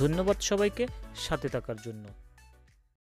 ধন্যবাদ সবাইকে সাথে থাকার জন্য